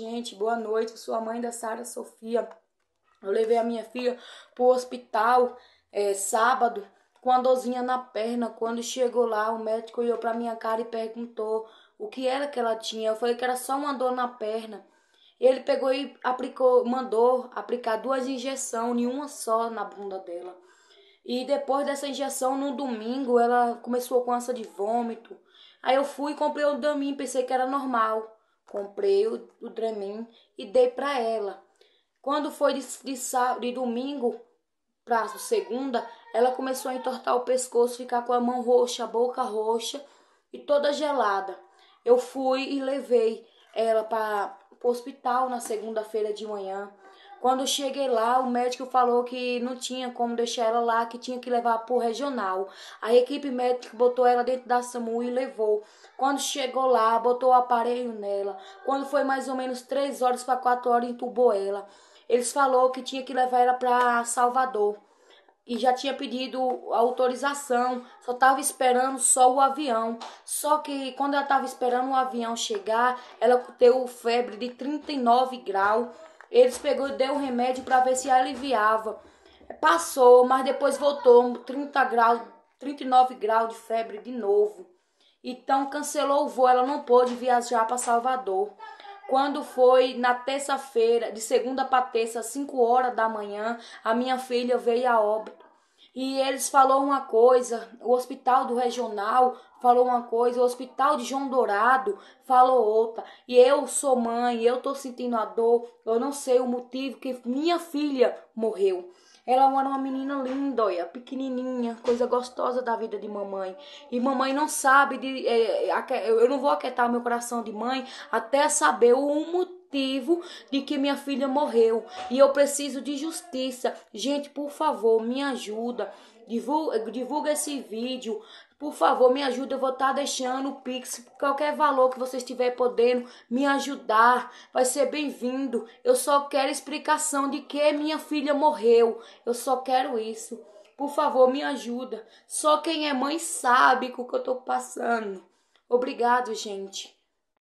gente, boa noite, sua sou a mãe da Sara Sofia. Eu levei a minha filha pro hospital é, sábado com a dorzinha na perna. Quando chegou lá, o médico olhou pra minha cara e perguntou o que era que ela tinha. Eu falei que era só uma dor na perna. Ele pegou e aplicou, mandou aplicar duas injeções, nenhuma só na bunda dela. E depois dessa injeção, no domingo, ela começou com ânsia de vômito. Aí eu fui e comprei o Damin, pensei que era normal. Comprei o, o Dramin e dei para ela. Quando foi de, de, de domingo para segunda, ela começou a entortar o pescoço, ficar com a mão roxa, a boca roxa e toda gelada. Eu fui e levei ela para o hospital na segunda-feira de manhã. Quando cheguei lá, o médico falou que não tinha como deixar ela lá, que tinha que levar para o regional. A equipe médica botou ela dentro da SAMU e levou. Quando chegou lá, botou o aparelho nela. Quando foi mais ou menos 3 horas para 4 horas, entubou ela. Eles falou que tinha que levar ela para Salvador. E já tinha pedido autorização, só estava esperando só o avião. Só que quando ela estava esperando o avião chegar, ela teve febre de 39 graus eles pegou e deu um remédio para ver se aliviava. Passou, mas depois voltou 30 graus, 39 graus de febre de novo. Então cancelou o voo, ela não pôde viajar para Salvador. Quando foi na terça-feira, de segunda para terça, 5 horas da manhã, a minha filha veio a óbito e eles falou uma coisa, o hospital do regional falou uma coisa, o hospital de João Dourado falou outra. E eu sou mãe, eu tô sentindo a dor, eu não sei o motivo que minha filha morreu. Ela era uma menina linda, olha, pequenininha, coisa gostosa da vida de mamãe. E mamãe não sabe de. É, é eu não vou aquietar meu coração de mãe até saber o, motivo de que minha filha morreu e eu preciso de justiça. Gente, por favor, me ajuda. Divulga, divulga esse vídeo. Por favor, me ajuda. Eu vou estar tá deixando o Pix, qualquer valor que você estiver podendo me ajudar. Vai ser bem-vindo. Eu só quero explicação de que minha filha morreu. Eu só quero isso. Por favor, me ajuda. Só quem é mãe sabe o que eu estou passando. Obrigado, gente.